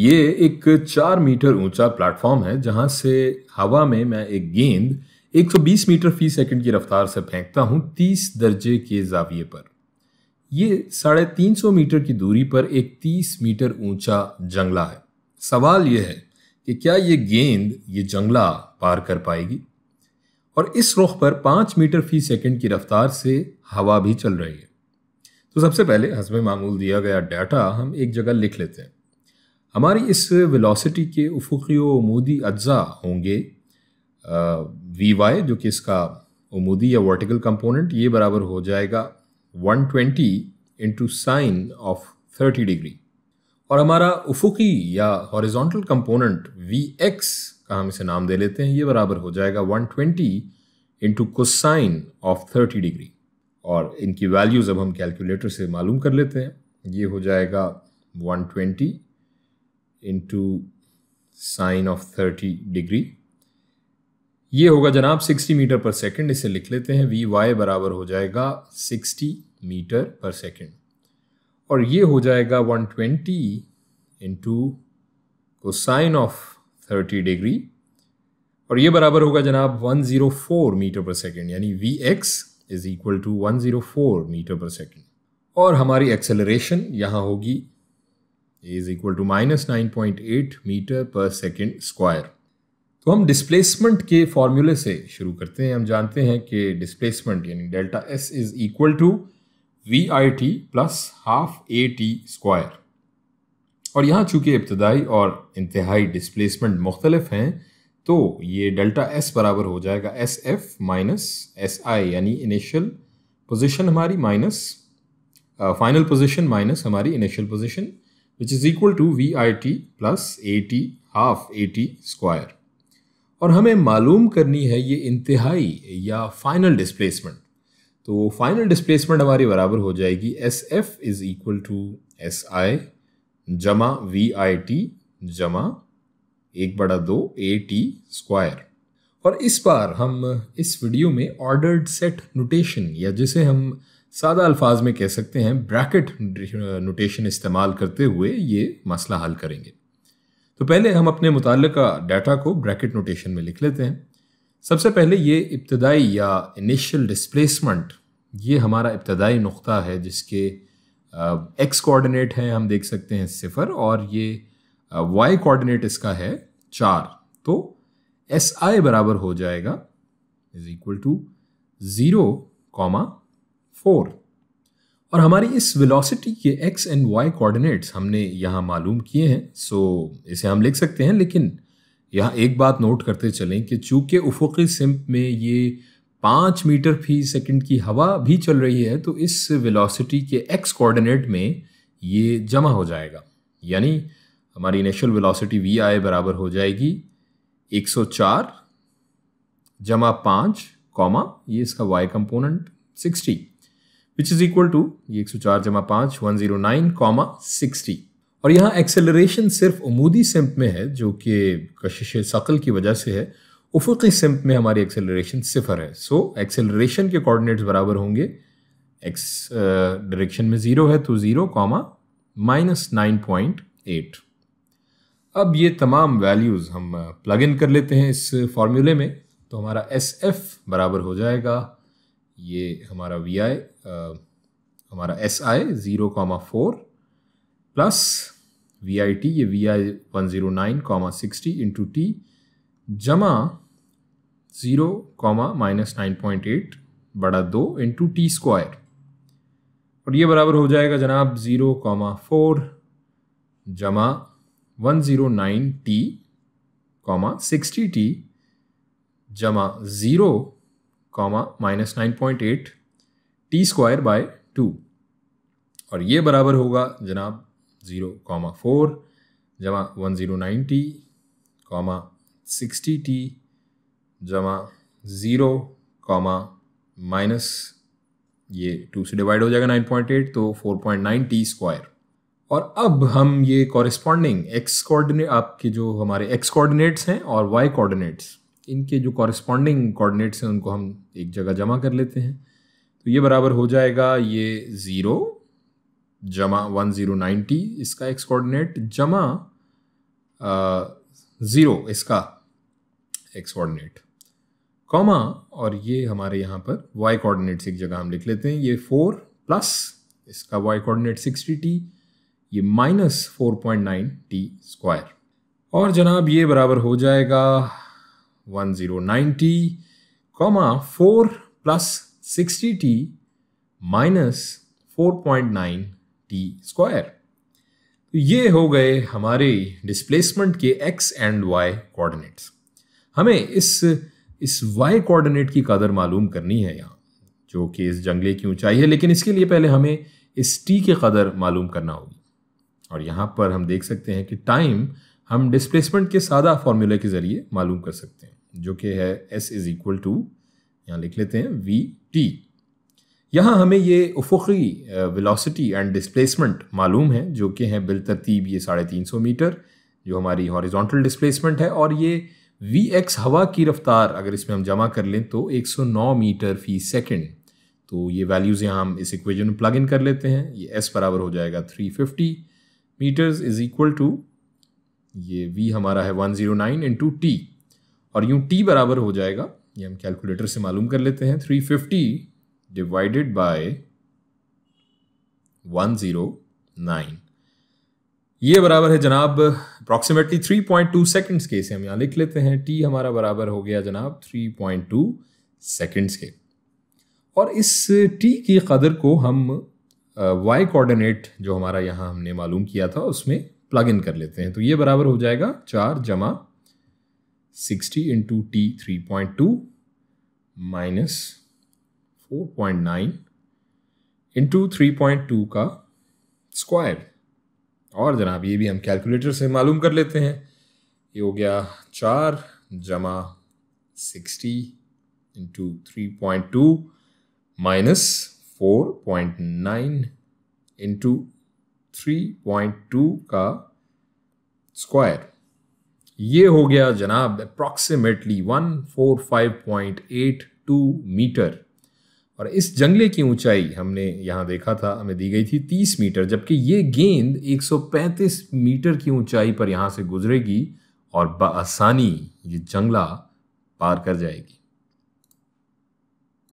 ये एक चार मीटर ऊंचा प्लेटफॉर्म है जहां से हवा में मैं एक गेंद 120 मीटर फी सेकंड की रफ्तार से फेंकता हूं 30 दर्जे के जाविये पर ये साढ़े तीन सौ मीटर की दूरी पर एक 30 मीटर ऊंचा जंगला है सवाल यह है कि क्या ये गेंद ये जंगला पार कर पाएगी और इस रुख पर पाँच मीटर फी सेकंड की रफ्तार से हवा भी चल रही है तो सबसे पहले हसब मामूल दिया गया डाटा हम एक जगह लिख लेते हैं हमारी इस वेलोसिटी के उफुकी उमूदी अज्जा होंगे वी वाई जो कि इसका उमूदी या वर्टिकल कंपोनेंट ये बराबर हो जाएगा 120 twenty into sine of 30 degree और हमारा उफुकी या हॉरिजॉन्टल कंपोनेंट वी एक्स का हम इसे नाम दे लेते हैं ये बराबर हो जाएगा 120 twenty into cosine of 30 degree और इनकी वैल्यूज़ अब हम कैलकुलेटर से मालूम कर लेते हैं ये हो जाएगा 120 into sine of thirty degree ये होगा जनाब सिक्सटी मीटर पर सेकेंड इसे लिख लेते हैं वी वाई बराबर हो जाएगा सिक्सटी मीटर पर सेकेंड और ये हो जाएगा one twenty into cosine of thirty degree और ये बराबर होगा जनाब 104 मीटर पर सेकेंड यानी v x is equal to 104 metre per second और हमारी एक्सेलरेशन यहाँ होगी is equal to minus nine point eight metre per second square तो हम डिस्प्लेसमेंट के फॉर्मूले से शुरू करते हैं हम जानते हैं कि डिस्प्लेसमेंट यानी delta s is equal to v i t plus half a t square और यहाँ चूंकि इब्तदाई और इंतहाई डिस्प्लेसमेंट मुख्तलफ हैं तो ये डेल्टा एस बराबर हो जाएगा s f minus s i यानी इनिशियल पोजिशन हमारी माइनस फाइनल पोजिशन माइनस हमारी initial position which is equal to v i t plus a t half a t square और हमें मालूम करनी है ये इंतहाई या फाइनल डिस्प्लेसमेंट तो फाइनल डिस्प्लेसमेंट हमारी बराबर हो जाएगी s f is equal to s i जमा वी आई टी जमा एक बड़ा दो ए टी स्क्वायर और इस बार हम इस वीडियो में ऑर्डर्ड सेट नोटेशन या जिसे हम सादा अल्फाज में कह सकते हैं ब्रैकेट नोटेशन इस्तेमाल करते हुए ये मसला हल करेंगे तो पहले हम अपने मुतल डाटा को ब्रैकेट नोटेशन में लिख लेते हैं सबसे पहले ये इब्तदाई या इनिशियल डिस्प्लेसमेंट ये हमारा इब्तदाई नुक़ा है जिसके एक्स कोऑर्डिनेट हैं हम देख सकते हैं सिफ़र और ये वाई कोऑर्डिनेट इसका है चार तो एस आई बराबर हो जाएगा is equal to zero comma four और हमारी इस वेलोसिटी के एक्स एंड वाई कोऑर्डिनेट्स हमने यहाँ मालूम किए हैं सो इसे हम लिख सकते हैं लेकिन यहाँ एक बात नोट करते चलें कि चूँकि उफ़ी सिम्प में ये पाँच मीटर फी सेकंड की हवा भी चल रही है तो इस वेलोसिटी के एक्स कोऑर्डिनेट में ये जमा हो जाएगा यानी हमारी इनिशियल वेलोसिटी वी आई बराबर हो जाएगी 104 जमा पाँच कॉमा ये इसका y component 60 which is equal to ये एक सौ चार जमा पाँच one zero nine comma sixty और यहाँ एक्सेलरेशन सिर्फ उमूदी सिम्प में है जो कि कशिश शकल की वजह से है उफुकी सिम्प में हमारी एक्सेलरेशन सिफर है सो एक्सेलरेशन के कोऑर्डिनेट्स बराबर होंगे एक्स डायरेक्शन में ज़ीरो है तो zero comma minus nine point eight अब ये तमाम वैल्यूज़ हम प्लग इन कर लेते हैं इस फार्मूले में तो हमारा एस एफ बराबर हो जाएगा ये हमारा वी आई हमारा s i zero comma four plus v i t ये v i one zero nine comma sixty into t जमा zero comma minus nine point eight बड़ा दो इंटू टी स्क्वायर और ये बराबर हो जाएगा जनाब ज़ीरो कामा फोर जमा one zero nine t comma sixty t जमा zero comma minus nine point eight t square by two और ये बराबर होगा जनाब ज़ीरो कॉमा फोर जमा one zero nine t comma sixty t जमा ज़ीरो कॉमा माइनस ये टू से डिवाइड हो जाएगा नाइन पॉइंट एट तो four point nine t square और अब हम ये कॉरिस्पॉन्डिंग एक्स कोऑर्डिनेट आपके जो हमारे एक्स कोऑर्डिनेट्स हैं और वाई कोऑर्डिनेट्स इनके जो कॉरस्पॉन्डिंग कोऑर्डिनेट्स हैं उनको हम एक जगह जमा कर लेते हैं तो ये बराबर हो जाएगा ये ज़ीरो जमा वन ज़ीरो नाइन्टी इसका एक्स कोऑर्डिनेट जमा ज़ीरो इसका एक्स कोऑर्डिनेट कॉमा और ये हमारे यहाँ पर वाई कोऑर्डिनेट्स एक जगह हम लिख लेते हैं ये फोर प्लस इसका वाई कोऑर्डिनेट सिक्सटी टी ये minus four point nine t square और जनाब ये बराबर हो जाएगा 1090 comma 4 plus 60t minus 4.9 t square तो ये हो गए हमारे डिस्प्लेसमेंट के एक्स एंड वाई कोऑर्डिनेट्स हमें इस इस वाई कोऑर्डिनेट की कदर मालूम करनी है यहाँ जो कि इस जंगले की ऊंचाई है लेकिन इसके लिए पहले हमें इस टी की कदर मालूम करना होगी और यहाँ पर हम देख सकते हैं कि टाइम हम डिस्प्लेसमेंट के सादा फॉर्मूले के ज़रिए मालूम कर सकते हैं जो कि है एस इज़ इक्वल टू यहाँ लिख लेते हैं वी टी यहाँ हमें ये उफुकी वेलोसिटी एंड डिस्प्लेसमेंट मालूम है जो कि हैं बिलतरतीब ये साढ़े तीन सौ मीटर जो हमारी हॉरिजॉन्टल डिस्प्लेसमेंट है और ये वी एक्स हवा की रफ्तार अगर इसमें हम जमा कर लें तो 109 मीटर फी सेकंड तो ये वैल्यूज़ यहाँ हम इस इक्वेजन में प्लग इन कर लेते हैं ये एस बराबर हो जाएगा 350 मीटर्स इज़ इक्वल टू ये वी हमारा है one zero nine into t और यूँ टी बराबर हो जाएगा ये हम कैलकुलेटर से मालूम कर लेते हैं three fifty divided by one zero nine ये बराबर है जनाब approximately three point two seconds के इसे हम यहाँ लिख लेते हैं टी हमारा बराबर हो गया जनाब थ्री पॉइंट टू सेकेंड्स के और इस टी की कदर को हम वाई कोऑर्डिनेट जो हमारा यहाँ हमने मालूम किया था उसमें प्लग इन कर लेते हैं तो ये बराबर हो जाएगा चार जमा sixty into t three point two minus four point nine into three point two का स्क्वायर और जनाब ये भी हम कैलकुलेटर से मालूम कर लेते हैं ये हो गया चार जमा sixty into three point two minus four point nine into 3.2 का स्क्वायर ये हो गया जनाब अप्रॉक्सीमेटली 145.82 मीटर और इस जंगले की ऊंचाई हमने यहाँ देखा था हमें दी गई थी 30 मीटर जबकि ये गेंद 135 मीटर की ऊंचाई पर यहाँ से गुजरेगी और बसानी ये जंगला पार कर जाएगी